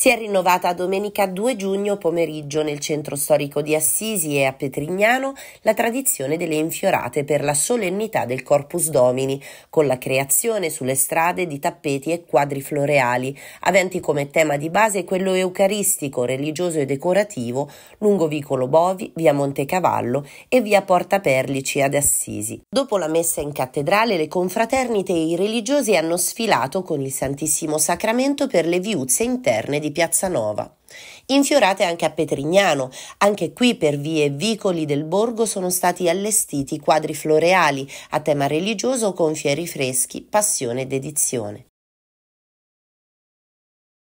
si è rinnovata domenica 2 giugno pomeriggio nel centro storico di Assisi e a Petrignano la tradizione delle infiorate per la solennità del Corpus Domini, con la creazione sulle strade di tappeti e quadri floreali, aventi come tema di base quello eucaristico, religioso e decorativo lungo Vicolo Bovi, via Montecavallo e via Porta Perlici ad Assisi. Dopo la messa in cattedrale, le confraternite e i religiosi hanno sfilato con il Santissimo Sacramento per le viuzze interne di di Piazza Nova. Infiorate anche a Petrignano, anche qui per vie e vicoli del borgo sono stati allestiti quadri floreali a tema religioso con fieri freschi, passione ed edizione.